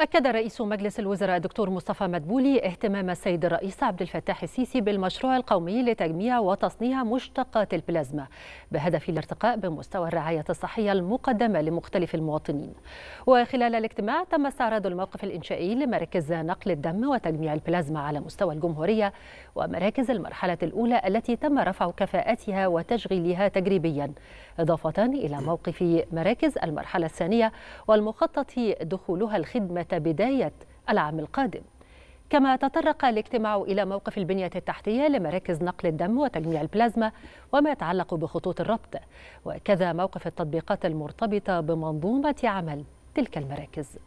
أكد رئيس مجلس الوزراء الدكتور مصطفى مدبولي اهتمام السيد الرئيس عبد الفتاح السيسي بالمشروع القومي لتجميع وتصنيع مشتقات البلازما بهدف الارتقاء بمستوى الرعاية الصحية المقدمة لمختلف المواطنين. وخلال الاجتماع تم استعراض الموقف الإنشائي لمراكز نقل الدم وتجميع البلازما على مستوى الجمهورية ومراكز المرحلة الأولى التي تم رفع كفاءتها وتشغيلها تجريبيا إضافة إلى موقف مراكز المرحلة الثانية والمخطط دخولها الخدمة بداية العام القادم كما تطرق الاجتماع إلى موقف البنية التحتية لمراكز نقل الدم وتجميع البلازما وما يتعلق بخطوط الربط وكذا موقف التطبيقات المرتبطة بمنظومة عمل تلك المراكز